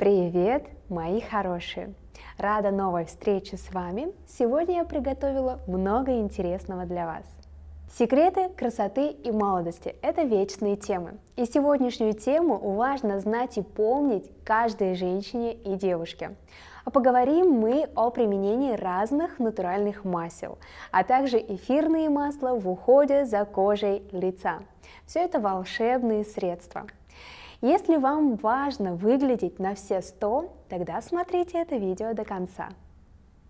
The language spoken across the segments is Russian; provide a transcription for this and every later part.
Привет, мои хорошие! Рада новой встрече с вами! Сегодня я приготовила много интересного для вас. Секреты красоты и молодости – это вечные темы. И сегодняшнюю тему важно знать и помнить каждой женщине и девушке. А поговорим мы о применении разных натуральных масел, а также эфирные масла в уходе за кожей лица. Все это волшебные средства – если вам важно выглядеть на все 100, тогда смотрите это видео до конца.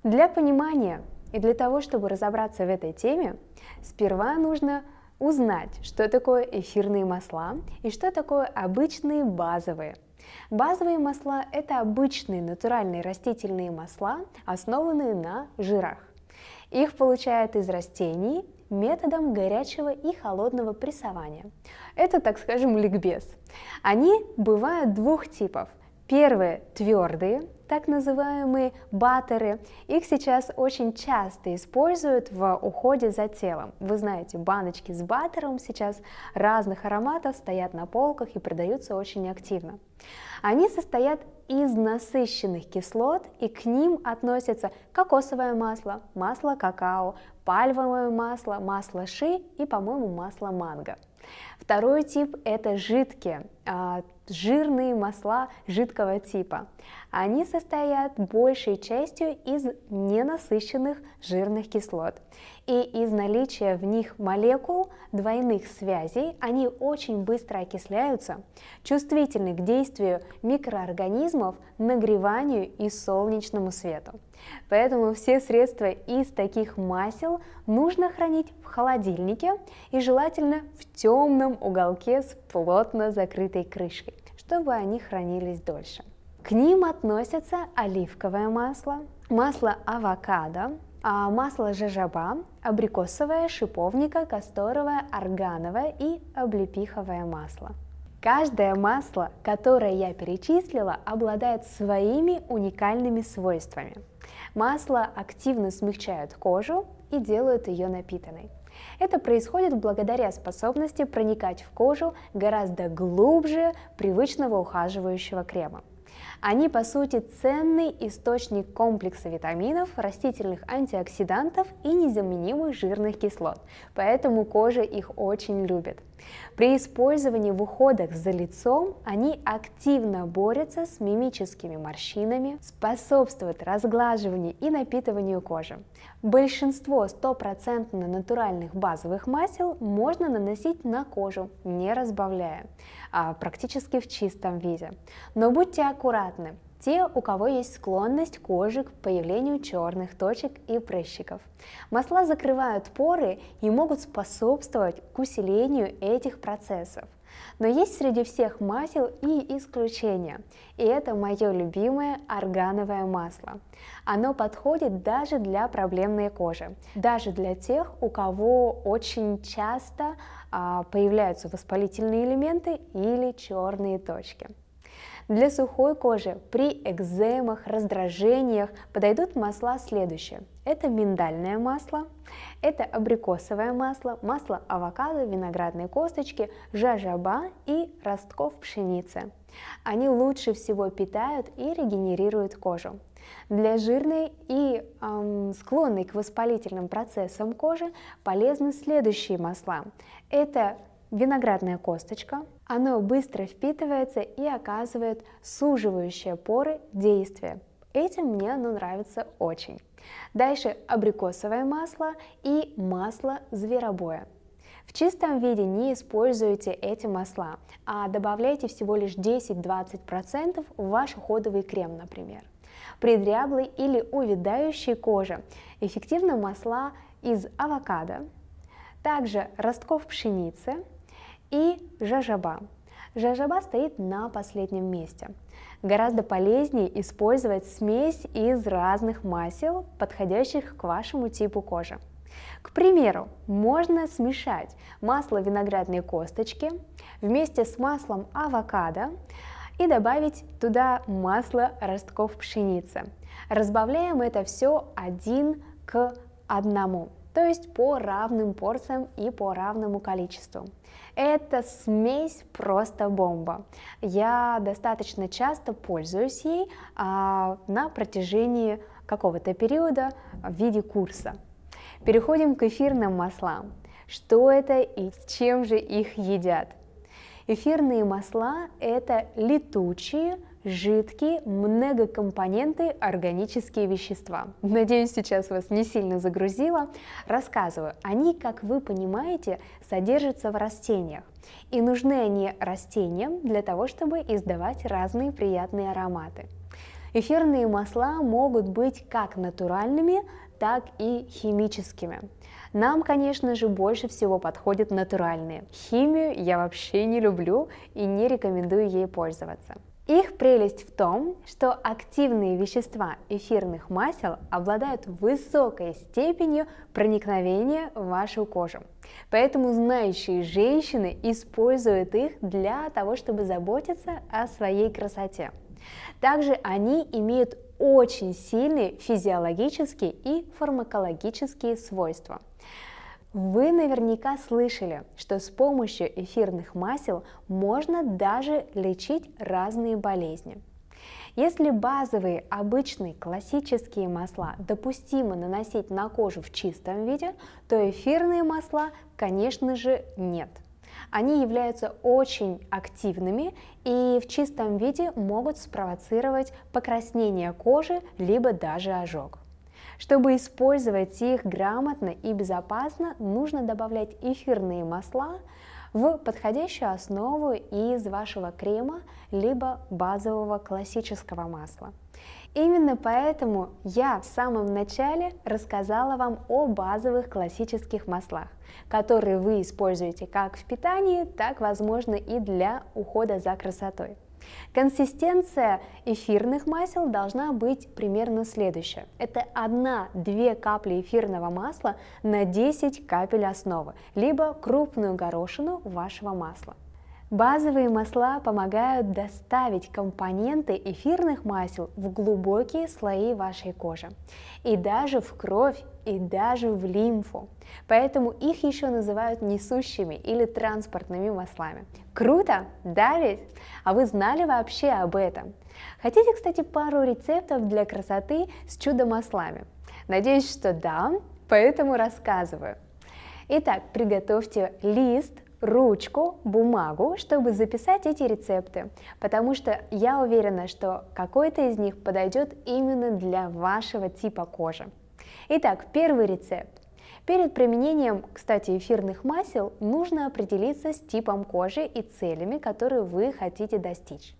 Для понимания и для того, чтобы разобраться в этой теме, сперва нужно узнать, что такое эфирные масла и что такое обычные базовые. Базовые масла – это обычные натуральные растительные масла, основанные на жирах. Их получают из растений, методом горячего и холодного прессования. Это, так скажем, ликбез. Они бывают двух типов. Первые – твердые, так называемые баттеры. Их сейчас очень часто используют в уходе за телом. Вы знаете, баночки с баттером сейчас разных ароматов стоят на полках и продаются очень активно. Они состоят из насыщенных кислот, и к ним относятся кокосовое масло, масло какао, пальмовое масло, масло ши и, по-моему, масло манго. Второй тип – это жидкие, а, жирные масла жидкого типа. Они состоят большей частью из ненасыщенных жирных кислот. И из наличия в них молекул двойных связей они очень быстро окисляются, чувствительны к действию микроорганизмов, нагреванию и солнечному свету. Поэтому все средства из таких масел нужно хранить в холодильнике и желательно в темном уголке с плотно закрытой крышкой, чтобы они хранились дольше. К ним относятся оливковое масло, масло авокадо, а масло жажаба, абрикосовое, шиповника, касторовое, органовое и облепиховое масло. Каждое масло, которое я перечислила, обладает своими уникальными свойствами – Масло активно смягчает кожу и делает ее напитанной. Это происходит благодаря способности проникать в кожу гораздо глубже привычного ухаживающего крема. Они, по сути, ценный источник комплекса витаминов, растительных антиоксидантов и незаменимых жирных кислот, поэтому кожа их очень любит. При использовании в уходах за лицом они активно борются с мимическими морщинами, способствуют разглаживанию и напитыванию кожи. Большинство стопроцентно натуральных базовых масел можно наносить на кожу, не разбавляя, а практически в чистом виде. Но будьте аккуратны, те, у кого есть склонность кожи к появлению черных точек и прыщиков. Масла закрывают поры и могут способствовать к усилению этих процессов. Но есть среди всех масел и исключения, и это мое любимое органовое масло. Оно подходит даже для проблемной кожи, даже для тех, у кого очень часто а, появляются воспалительные элементы или черные точки. Для сухой кожи при экземах, раздражениях подойдут масла следующие. Это миндальное масло, это абрикосовое масло, масло авокадо, виноградной косточки, жажаба и ростков пшеницы. Они лучше всего питают и регенерируют кожу. Для жирной и эм, склонной к воспалительным процессам кожи полезны следующие масла. Это виноградная косточка, оно быстро впитывается и оказывает суживающие поры действие. Этим мне оно нравится очень. Дальше абрикосовое масло и масло зверобоя. В чистом виде не используйте эти масла, а добавляйте всего лишь 10-20% в ваш уходовый крем, например. При дряблой или увядающей коже эффективны масла из авокадо, также ростков пшеницы – и жажаба. Жажаба стоит на последнем месте. Гораздо полезнее использовать смесь из разных масел, подходящих к вашему типу кожи. К примеру, можно смешать масло виноградной косточки вместе с маслом авокадо и добавить туда масло ростков пшеницы. Разбавляем это все один к одному то есть по равным порциям и по равному количеству. Эта смесь просто бомба. Я достаточно часто пользуюсь ей а, на протяжении какого-то периода в виде курса. Переходим к эфирным маслам. Что это и с чем же их едят? Эфирные масла – это летучие, жидкие многокомпонентные органические вещества. Надеюсь, сейчас вас не сильно загрузило. Рассказываю, они, как вы понимаете, содержатся в растениях. И нужны они растениям для того, чтобы издавать разные приятные ароматы. Эфирные масла могут быть как натуральными, так и химическими. Нам, конечно же, больше всего подходят натуральные. Химию я вообще не люблю и не рекомендую ей пользоваться. Их прелесть в том, что активные вещества эфирных масел обладают высокой степенью проникновения в вашу кожу. Поэтому знающие женщины используют их для того, чтобы заботиться о своей красоте. Также они имеют очень сильные физиологические и фармакологические свойства. Вы наверняка слышали, что с помощью эфирных масел можно даже лечить разные болезни. Если базовые, обычные, классические масла допустимо наносить на кожу в чистом виде, то эфирные масла, конечно же, нет. Они являются очень активными и в чистом виде могут спровоцировать покраснение кожи, либо даже ожог. Чтобы использовать их грамотно и безопасно, нужно добавлять эфирные масла в подходящую основу из вашего крема либо базового классического масла. Именно поэтому я в самом начале рассказала вам о базовых классических маслах, которые вы используете как в питании, так, возможно, и для ухода за красотой. Консистенция эфирных масел должна быть примерно следующая. Это 1-2 капли эфирного масла на 10 капель основы, либо крупную горошину вашего масла. Базовые масла помогают доставить компоненты эфирных масел в глубокие слои вашей кожи и даже в кровь и даже в лимфу. Поэтому их еще называют несущими или транспортными маслами. Круто, да ведь? А вы знали вообще об этом? Хотите, кстати, пару рецептов для красоты с чудо-маслами? Надеюсь, что да, поэтому рассказываю. Итак, приготовьте лист, ручку, бумагу, чтобы записать эти рецепты, потому что я уверена, что какой-то из них подойдет именно для вашего типа кожи. Итак, первый рецепт. Перед применением, кстати, эфирных масел нужно определиться с типом кожи и целями, которые вы хотите достичь.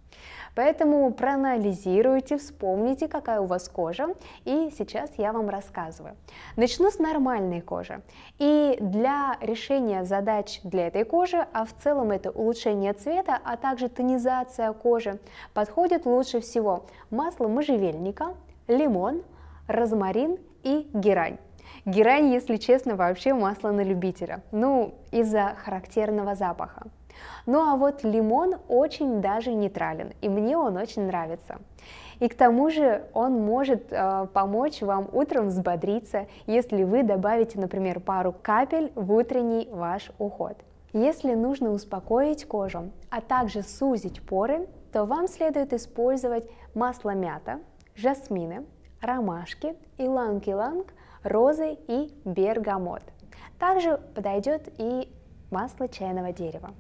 Поэтому проанализируйте, вспомните, какая у вас кожа, и сейчас я вам рассказываю. Начну с нормальной кожи. И для решения задач для этой кожи, а в целом это улучшение цвета, а также тонизация кожи, подходит лучше всего масло можжевельника, лимон, розмарин и герань. Герань, если честно, вообще масло на любителя, ну, из-за характерного запаха. Ну а вот лимон очень даже нейтрален, и мне он очень нравится. И к тому же он может э, помочь вам утром взбодриться, если вы добавите, например, пару капель в утренний ваш уход. Если нужно успокоить кожу, а также сузить поры, то вам следует использовать масло мята, жасмины, ромашки, иланг-иланг, розы и бергамот. Также подойдет и масло чайного дерева.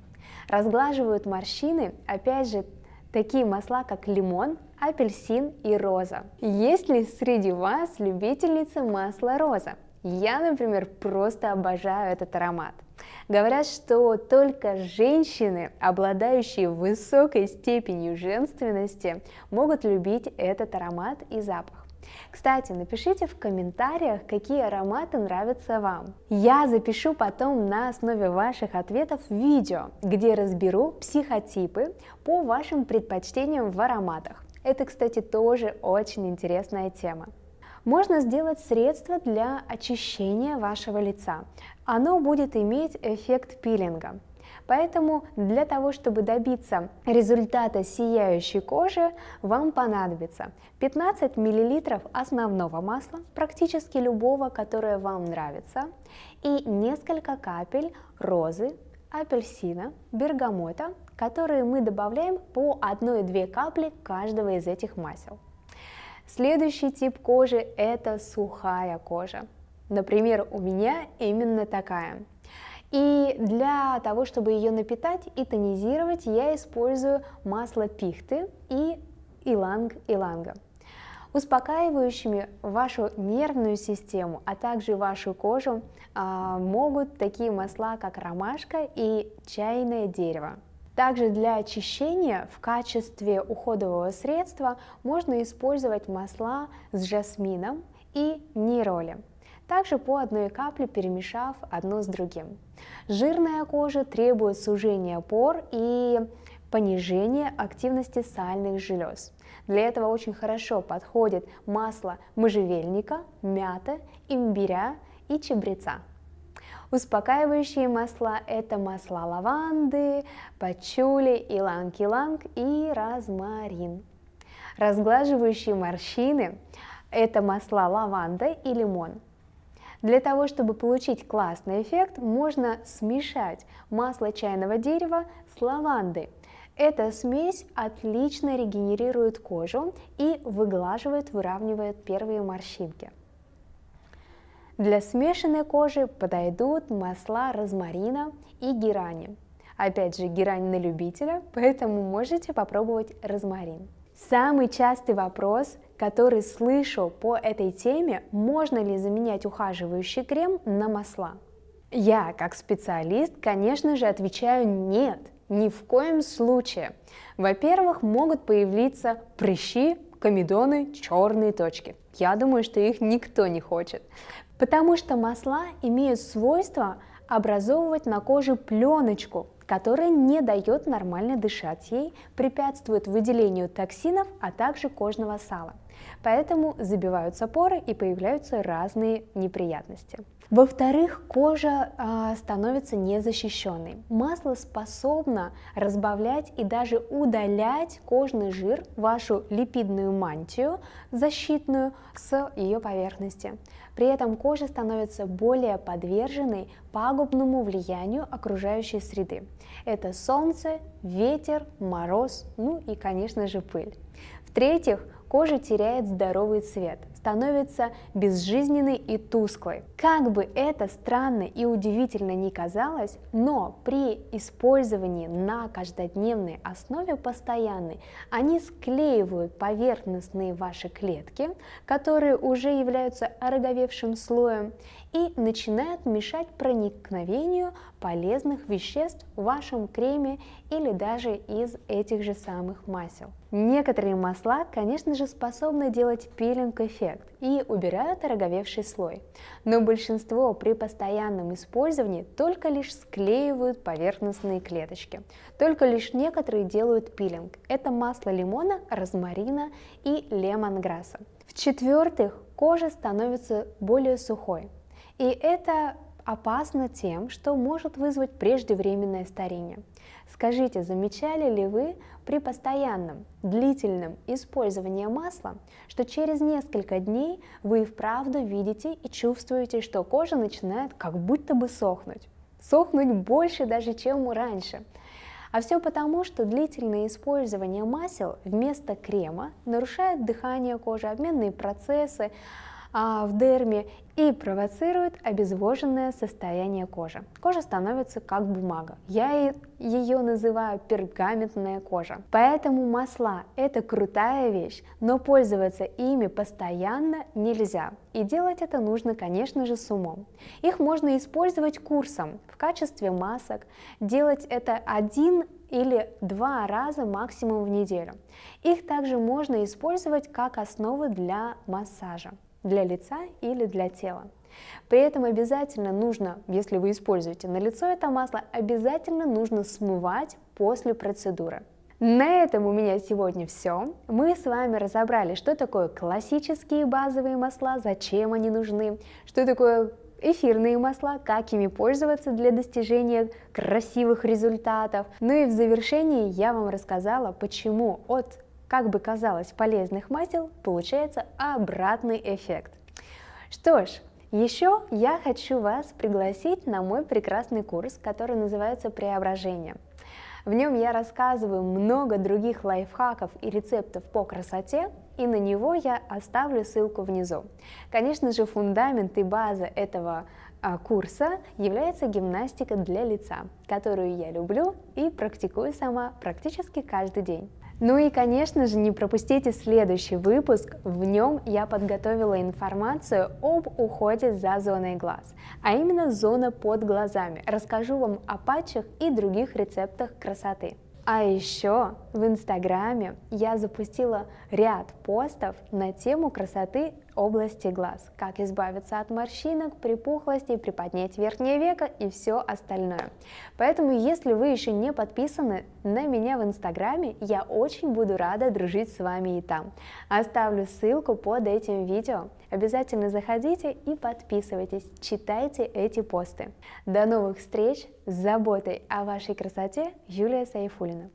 Разглаживают морщины, опять же, такие масла, как лимон, апельсин и роза. Есть ли среди вас любительницы масла роза? Я, например, просто обожаю этот аромат. Говорят, что только женщины, обладающие высокой степенью женственности, могут любить этот аромат и запах. Кстати, напишите в комментариях, какие ароматы нравятся вам. Я запишу потом на основе ваших ответов видео, где разберу психотипы по вашим предпочтениям в ароматах. Это, кстати, тоже очень интересная тема. Можно сделать средство для очищения вашего лица. Оно будет иметь эффект пилинга. Поэтому для того, чтобы добиться результата сияющей кожи, вам понадобится 15 мл основного масла, практически любого, которое вам нравится, и несколько капель розы, апельсина, бергамота, которые мы добавляем по 1-2 капли каждого из этих масел. Следующий тип кожи – это сухая кожа. Например, у меня именно такая. И для того, чтобы ее напитать и тонизировать, я использую масло пихты и иланг-иланга. Успокаивающими вашу нервную систему, а также вашу кожу а, могут такие масла, как ромашка и чайное дерево. Также для очищения в качестве уходового средства можно использовать масла с жасмином и нейролем также по одной капле перемешав одно с другим. Жирная кожа требует сужения пор и понижения активности сальных желез. Для этого очень хорошо подходит масло можжевельника, мята, имбиря и чабреца. Успокаивающие масла – это масла лаванды, пачули, иланг-иланг и розмарин. Разглаживающие морщины – это масла лаванда и лимон – для того, чтобы получить классный эффект, можно смешать масло чайного дерева с лавандой. Эта смесь отлично регенерирует кожу и выглаживает, выравнивает первые морщинки. Для смешанной кожи подойдут масла розмарина и герани. Опять же, герань на любителя, поэтому можете попробовать розмарин. Самый частый вопрос который слышал по этой теме, можно ли заменять ухаживающий крем на масла. Я, как специалист, конечно же, отвечаю нет, ни в коем случае. Во-первых, могут появиться прыщи, комедоны, черные точки. Я думаю, что их никто не хочет. Потому что масла имеют свойство образовывать на коже пленочку, которая не дает нормально дышать ей, препятствует выделению токсинов, а также кожного сала. Поэтому забиваются поры и появляются разные неприятности. Во-вторых, кожа э, становится незащищенной. Масло способно разбавлять и даже удалять кожный жир, вашу липидную мантию защитную с ее поверхности. При этом кожа становится более подверженной пагубному влиянию окружающей среды. Это солнце, ветер, мороз, ну и, конечно же, пыль. В-третьих, кожа теряет здоровый цвет становится безжизненной и тусклой. Как бы это странно и удивительно ни казалось, но при использовании на каждодневной основе постоянной они склеивают поверхностные ваши клетки, которые уже являются ороговевшим слоем, и начинают мешать проникновению полезных веществ в вашем креме или даже из этих же самых масел. Некоторые масла, конечно же, способны делать пилинг-эффект и убирают ороговевший слой, но большинство при постоянном использовании только лишь склеивают поверхностные клеточки. Только лишь некоторые делают пилинг. Это масло лимона, розмарина и лемонграсса. В-четвертых, кожа становится более сухой, и это опасно тем, что может вызвать преждевременное старение. Скажите, замечали ли вы при постоянном, длительном использовании масла, что через несколько дней вы и вправду видите и чувствуете, что кожа начинает как будто бы сохнуть? Сохнуть больше даже, чем раньше. А все потому, что длительное использование масел вместо крема нарушает дыхание кожи, обменные процессы, а в дерме и провоцирует обезвоженное состояние кожи. Кожа становится как бумага. Я ее называю пергаментная кожа. Поэтому масла – это крутая вещь, но пользоваться ими постоянно нельзя. И делать это нужно, конечно же, с умом. Их можно использовать курсом в качестве масок, делать это один или два раза максимум в неделю. Их также можно использовать как основы для массажа для лица или для тела. При этом обязательно нужно, если вы используете на лицо это масло, обязательно нужно смывать после процедуры. На этом у меня сегодня все. Мы с вами разобрали, что такое классические базовые масла, зачем они нужны, что такое эфирные масла, как ими пользоваться для достижения красивых результатов. Ну и в завершении я вам рассказала, почему от как бы казалось полезных масел, получается обратный эффект. Что ж, еще я хочу вас пригласить на мой прекрасный курс, который называется «Преображение». В нем я рассказываю много других лайфхаков и рецептов по красоте, и на него я оставлю ссылку внизу. Конечно же, фундамент и база этого а, курса является гимнастика для лица, которую я люблю и практикую сама практически каждый день. Ну и, конечно же, не пропустите следующий выпуск. В нем я подготовила информацию об уходе за зоной глаз, а именно зона под глазами. Расскажу вам о патчах и других рецептах красоты. А еще в Инстаграме я запустила ряд постов на тему красоты области глаз, как избавиться от морщинок, припухлостей, приподнять верхнее веко и все остальное. Поэтому, если вы еще не подписаны на меня в Инстаграме, я очень буду рада дружить с вами и там. Оставлю ссылку под этим видео. Обязательно заходите и подписывайтесь, читайте эти посты. До новых встреч с заботой о вашей красоте Юлия Сайфулина.